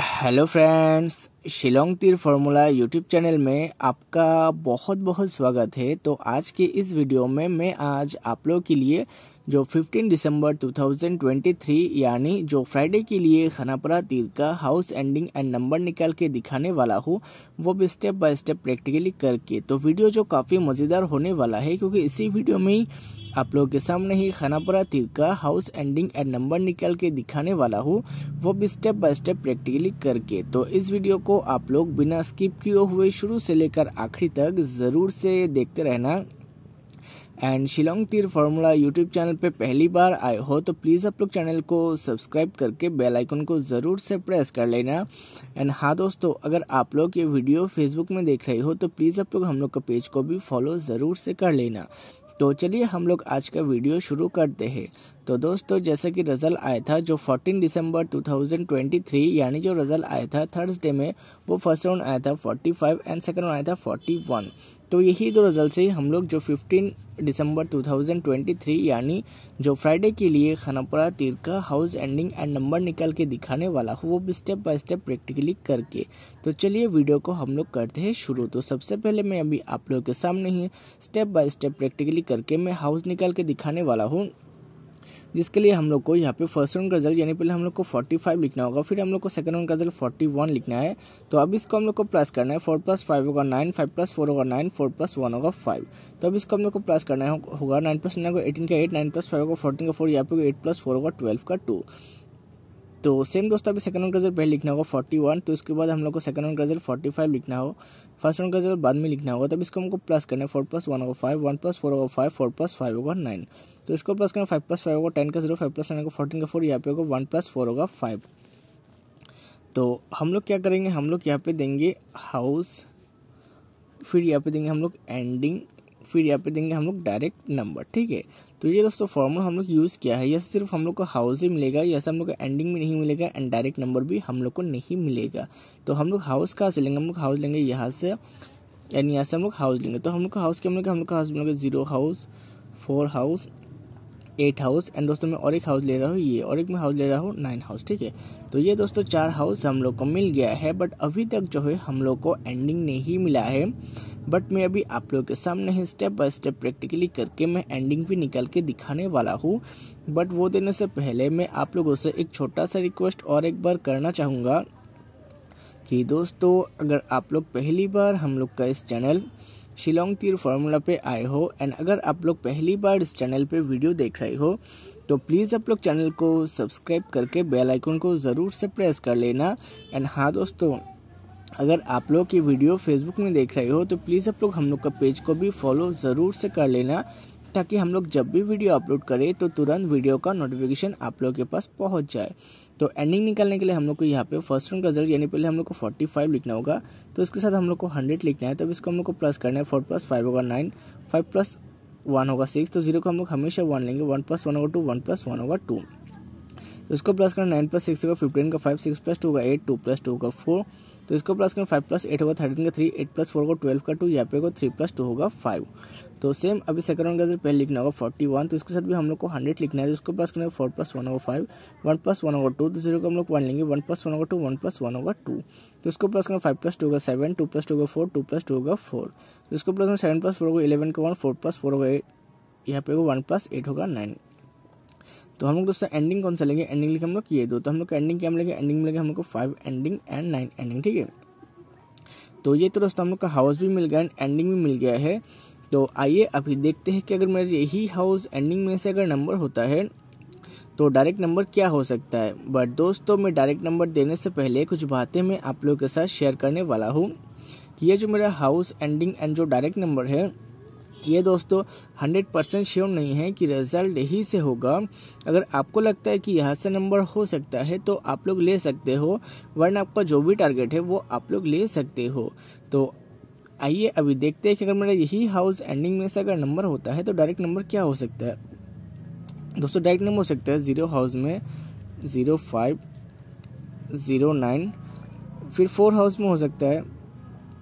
hello friends Shillong तीर formula YouTube channel में आपका बहुत बहुत स्वागत है तो आज के इस वीडियो में मैं आज आप लोग के लिए जो 15 दिसंबर 2023 यानी जो फ्राइडे के लिए खानापुरा तीर का हाउस एंडिंग एंड नंबर निकाल के दिखाने वाला हूँ वो भी स्टेप बाय स्टेप प्रैक्टिकली करके तो वीडियो जो काफ़ी मज़ेदार होने वाला है क्योंकि इसी वीडियो में ही आप लोगों के सामने ही खानापुरा तीर का हाउस एंडिंग एंड नंबर निकाल के दिखाने वाला हूँ वो भी स्टेप बाय स्टेप प्रैक्टिकली करके तो इस वीडियो को आप लोग बिना स्किप किए हुए शुरू से लेकर आखिरी तक ज़रूर से देखते रहना एंड शिलोंग तीर फार्मूला यूट्यूब चैनल पे पहली बार आए हो तो प्लीज़ आप लोग चैनल को सब्सक्राइब करके बेल आइकन को ज़रूर से प्रेस कर लेना एंड हाँ दोस्तों अगर आप लोग ये वीडियो फेसबुक में देख रहे हो तो प्लीज़ आप लोग हम लोग का पेज को भी फॉलो ज़रूर से कर लेना तो चलिए हम लोग आज का वीडियो शुरू करते हैं तो दोस्तों जैसे कि रिजल्ट आया था जो 14 दिसंबर 2023 यानी जो रिजल्ट आया था थर्सडे में वो फर्स्ट राउंड आया था 45 एंड सेकंड राउंड आया था 41 तो यही दो रिजल्ट से हम लोग जो 15 दिसंबर 2023 यानी जो फ्राइडे के लिए खानापुरा तीर का हाउस एंडिंग एंड नंबर निकाल के दिखाने वाला हूँ वो भी स्टेप बाय स्टेप प्रैक्टिकली करके तो चलिए वीडियो को हम लोग करते हैं शुरू तो सबसे पहले मैं अभी आप लोगों के सामने ही स्टेप बाय स्टेप प्रैक्टिकली करके मैं हाउस निकाल के दिखाने वाला हूँ जिसके लिए हम लोग को यहाँ पे फर्स्ट राउंड का रिजल्ट यानी पहले हम लोग को 45 लिखना होगा फिर हम लोग को सेकंड राउंड का रिजल्ट 41 लिखना है तो अब इसको हम लोग को प्लस करना है फोर प्लस फाइव होगा नाइन फाइव प्लस फोर होगा नाइन फोर प्लस वन होगा फाइव तो अब इसको हम लोग को प्लस करना होगा नाइन प्लस नाइन होगा एटीन का एट नाइन प्लस फाइव होगा फोर्टीन का फोर यहाँ पे एट प्लस फोर होगा ट्वेल्व का टू तो सेम दोस्तों अभी सेकंड राउंड का रिजल्ट पहले लिखना होगा फोर्टी वन तो उसके बाद हम लोग को सेकंड राउंड का रिजल्ट फोर्टी फाइव लिखना हो फर्स्ट राउंड का रिजल्ट बाद में लिखना होगा तब इसको हमको प्लस करना है फोर प्लस वन होगा फाइव वन प्लस फोर होगा फाइव फोर प्लस फाइव होगा नाइन तो इसको प्लस करना फाइव प्लस फाइव होगा टेन का जीरो फाइव प्लस टेन का फोर्टीन का फोर यहाँ पे होगा वन प्लस फोर होगा फाइव तो हम लोग क्या करेंगे हम लोग यहाँ पे देंगे हाउस फिर यहाँ पे देंगे हम लोग एंडिंग फिर यहाँ पे देंगे हम लोग डायरेक्ट नंबर ठीक है तो ये दोस्तों फॉर्मूला हम लोग यूज़ किया है यह सिर्फ हम लोग को हाउस ही मिलेगा या हम लोग को एंडिंग में नहीं मिलेगा एंड डायरेक्ट नंबर भी हम लोग को नहीं मिलेगा तो हम लोग हाउस कहाँ से लेंगे हम लोग हाउस लेंगे यहाँ से यानी यहाँ से हम लोग हाउस लेंगे तो हम लोग को हाउस क्या मिलेगा हम लोग का हाउस मिलेगा zero house four house eight house and दोस्तों मैं और एक हाउस ले रहा हूँ ये और एक मैं हाउस ले रहा हूँ नाइन हाउस ठीक है तो ये दोस्तों चार हाउस हम लोग को मिल गया है बट अभी तक जो है हम लोग को एंडिंग नहीं मिला है बट मैं अभी आप लोगों के सामने ही स्टेप बाय स्टेप प्रैक्टिकली करके मैं एंडिंग भी निकल के दिखाने वाला हूँ बट वो देने से पहले मैं आप लोगों से एक छोटा सा रिक्वेस्ट और एक बार करना चाहूँगा कि दोस्तों अगर आप लोग पहली बार हम लोग का इस चैनल शिलोंग तीर फार्मूला पे आए हो एंड अगर आप लोग पहली बार इस चैनल पे वीडियो देख रहे हो तो प्लीज़ आप लोग चैनल को सब्सक्राइब करके बेल आइकन को ज़रूर से प्रेस कर लेना एंड हाँ दोस्तों अगर आप लोग ये वीडियो फेसबुक में देख रहे हो तो प्लीज़ आप लोग हम लोग का पेज को भी फॉलो ज़रूर से कर लेना ताकि हम लोग जब भी वीडियो अपलोड करें तो तुरंत वीडियो का नोटिफिकेशन आप लोगों के पास पहुंच जाए तो एंडिंग निकालने के लिए हम लोग को यहाँ पे फर्स्ट राउंड रिजल्ट यानी पहले हम लोग को 45 फाइव लिखना होगा तो इसके साथ हम लोग को हंड्रेड लिखना है तब तो इसको हम लोग को प्लस करना है फोर प्लस फाइव होगा नाइन फाइव प्लस वन होगा सिक्स तो जीरो को हम लोग हमेशा वन लेंगे वन प्लस वन होगा टू वन प्लस वन होगा टू तो इसको प्लस करना नाइन प्लस सिक्स होगा फिफ्टीन का फाइव सिक्स प्लस टू का एट टू प्लस टू का फोर तो इसको प्लस करना फाइव प्लस एट होगा थर्टीन का थ्री एट प्लस फोर का ट्वेल्व का टू यहाँ पे होगा थ्री प्लस टू होगा फाइव तो सेम अभी सेकंड राउंड का पहले लिखना होगा फोर्टी वन तो इसके साथ भी हम लोग को हंड्रेड लिखना है तो इसको प्लस करना फोर प्लस वन होगा फाइव वन प्लस वन होगा टू तो जीरो को हम लोग वन लेंगे वन प्लस वन होगा टू वन प्लस वन होगा टू तो इसको प्लस करना फाइव प्लस टू होगा सेवन टू प्लस टू होगा फोर टू प्लस टू होगा फोर तो इसको प्लस सेवन प्लस फोर होगा इलेवन का वन फोर प्लस फोर होगा एट यहाँ पे होगा वन प्लस एट होगा नाइन तो हम लोग दोस्तों एंडिंग कौन सा लेंगे एंडिंग लेके हम लोग ये दो तो हम लोग एंडिंग क्या मिलेगा एंडिंग में हम लोग को five ending and nine ending ठीक है तो ये तो दोस्तों हम लोग का हाउस भी मिल गया एंड एंडिंग भी मिल गया है तो आइए अभी देखते हैं कि अगर मेरा यही हाउस एंडिंग में से अगर नंबर होता है तो डायरेक्ट नंबर क्या हो सकता है बट दोस्तों मैं डायरेक्ट नंबर देने से पहले कुछ बातें मैं आप लोगों के साथ शेयर करने वाला हूँ कि ये जो मेरा हाउस एंडिंग एंड जो डायरेक्ट नंबर है ये दोस्तों हंड्रेड परसेंट श्योर नहीं है कि रिजल्ट यही से होगा अगर आपको लगता है कि यहाँ से नंबर हो सकता है तो आप लोग ले सकते हो वरना आपका जो भी टारगेट है वो आप लोग ले सकते हो तो आइए अभी देखते हैं कि अगर मेरा यही हाउस एंडिंग में से अगर नंबर होता है तो डायरेक्ट नंबर क्या हो सकता है दोस्तों डायरेक्ट नंबर हो सकता है ज़ीरो हाउस में ज़ीरो फाइव ज़ीरो नाइन फिर फोर हाउस में हो सकता है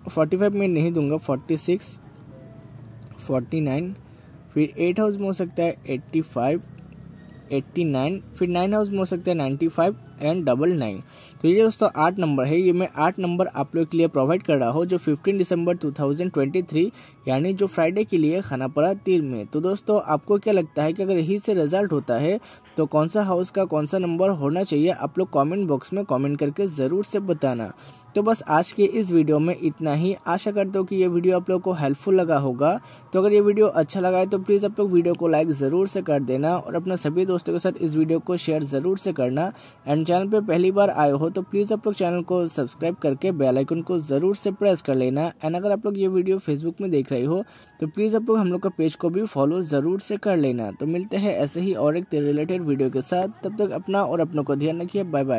फोर्टी फाइव में नहीं दूंगा फोर्टी सिक्स फोर्टी नाइन फिर एट हाउस में हो सकता है एट्टी फाइव एट्टी नाइन फिर नाइन हाउस में हो सकता है ninety five and double nine तो ये दोस्तों आठ नंबर है ये मैं आठ नंबर आप लोग के लिए प्रोवाइड कर रहा हूँ जो 15 दिसंबर 2023 यानी जो फ्राइडे के लिए खानापरा तीर में तो दोस्तों आपको क्या लगता है कि अगर यही से रिजल्ट होता है तो कौन सा हाउस का कौन सा नंबर होना चाहिए आप लोग कॉमेंट बॉक्स में कॉमेंट करके ज़रूर से बताना तो बस आज के इस वीडियो में इतना ही आशा करता हूँ कि ये वीडियो आप लोग को हेल्पफुल लगा होगा तो अगर ये वीडियो अच्छा लगा है तो प्लीज़ आप लोग वीडियो को लाइक ज़रूर से कर देना और अपने सभी दोस्तों के साथ इस वीडियो को शेयर ज़रूर से करना एंड चैनल पर पहली बार आए हो तो प्लीज़ आप लोग चैनल को सब्सक्राइब करके बेल आइकन को ज़रूर से प्रेस कर लेना एंड अगर आप लोग ये वीडियो फेसबुक में देख रहे हो तो प्लीज़ आप लोग हम लोग का पेज को भी फॉलो ज़रूर से कर लेना तो मिलते हैं ऐसे ही और एक रिलेटेड वीडियो के साथ तब तक अपना और अपनों को ध्यान रखिए बाय बाय